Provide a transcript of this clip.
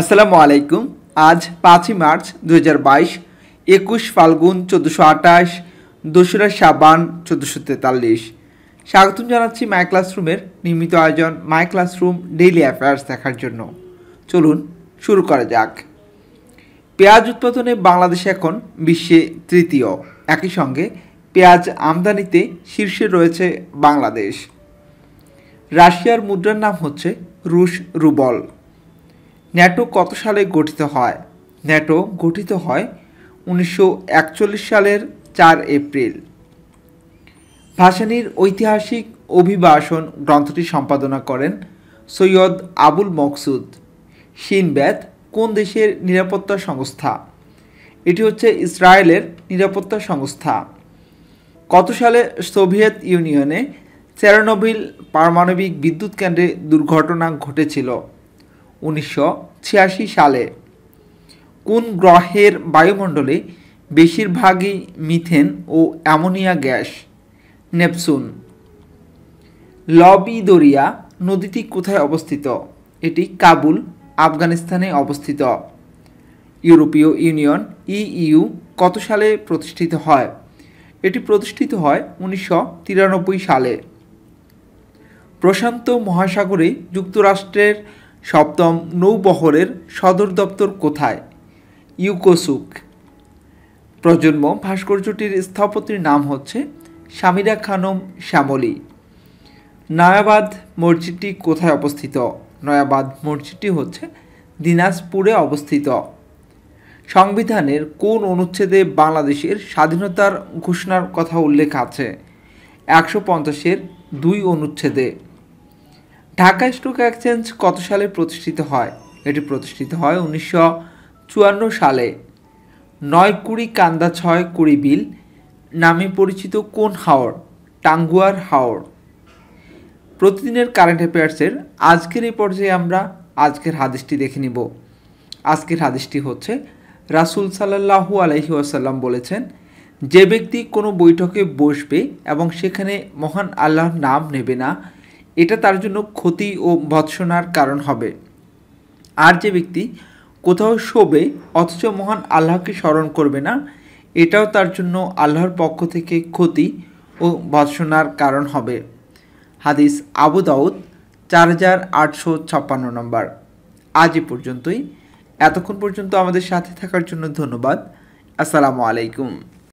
আসসালামু আলাইকুম আজ পাঁচই মার্চ দু হাজার বাইশ একুশ ফাল্গুন চোদ্দোশো আঠাশ দোসরা সাবান চোদ্দোশো তেতাল্লিশ স্বাগতম জানাচ্ছি মাই ক্লাসরুমের নিয়মিত আয়োজন মাই ক্লাসরুম ডেইলি অ্যাফেয়ার্স দেখার জন্য চলুন শুরু করা যাক পেঁয়াজ উৎপাদনে বাংলাদেশ এখন বিশ্বে তৃতীয় একই সঙ্গে পেঁয়াজ আমদানিতে শীর্ষে রয়েছে বাংলাদেশ রাশিয়ার মুদ্রার নাম হচ্ছে রুশ রুবল ন্যাটো কত সালে গঠিত হয় ন্যাটো গঠিত হয় উনিশশো সালের চার এপ্রিল ভাসানির ঐতিহাসিক অভিবাসন গ্রন্থটি সম্পাদনা করেন সৈয়দ আবুল মকসুদ সিনব্যাত কোন দেশের নিরাপত্তা সংস্থা এটি হচ্ছে ইসরায়েলের নিরাপত্তা সংস্থা কত সালে সোভিয়েত ইউনিয়নে চেরানবিল পারমাণবিক বিদ্যুৎ কেন্দ্রে দুর্ঘটনা ঘটেছিল উনিশশো সালে কোন গ্রহের বায়ুমণ্ডলে বেশিরভাগই মিথেন ও অ্যামোনিয়া গ্যাস নেপসুন লবি দরিয়া নদীটি কোথায় অবস্থিত এটি কাবুল আফগানিস্তানে অবস্থিত ইউরোপীয় ইউনিয়ন ইইউ কত সালে প্রতিষ্ঠিত হয় এটি প্রতিষ্ঠিত হয় উনিশশো সালে প্রশান্ত মহাসাগরে যুক্তরাষ্ট্রের সপ্তম নৌবহরের সদর দপ্তর কোথায় ইউকোসুক প্রজন্ম ভাস্কর্যটির স্থপতির নাম হচ্ছে সামিরা খানম শ্যামলী নয়াবাদ মসজিদটি কোথায় অবস্থিত নয়াবাদ মসজিদটি হচ্ছে দিনাজপুরে অবস্থিত সংবিধানের কোন অনুচ্ছেদে বাংলাদেশের স্বাধীনতার ঘোষণার কথা উল্লেখ আছে একশো পঞ্চাশের দুই অনুচ্ছেদে ঢাকা স্টক এক্সচেঞ্জ কত সালে প্রতিষ্ঠিত হয় এটি প্রতিষ্ঠিত হয় উনিশশো চুয়ান্ন সালে নয় কুড়ি কান্দা ছয় কুড়ি বিল নামে পরিচিত কোন হাওর টাঙ্গুয়ার হাওর প্রতিদিনের কারেন্ট অ্যাফেয়ার্সের আজকের এই পর্যায়ে আমরা আজকের হাদিসটি দেখে নিব আজকের হাদিসটি হচ্ছে রাসুল সাল্লাহু আলহি আসাল্লাম বলেছেন যে ব্যক্তি কোনো বৈঠকে বসবে এবং সেখানে মহান আল্লাহর নাম নেবে না এটা তার জন্য ক্ষতি ও ভৎসনার কারণ হবে আর যে ব্যক্তি কোথাও শোবে অথচ মহান আল্লাহকে স্মরণ করবে না এটাও তার জন্য আল্লাহর পক্ষ থেকে ক্ষতি ও ভৎসনার কারণ হবে হাদিস আবু দাউদ চার হাজার আটশো ছাপ্পান্ন নম্বর আজ এ পর্যন্তই এতক্ষণ পর্যন্ত আমাদের সাথে থাকার জন্য ধন্যবাদ আসসালামু আলাইকুম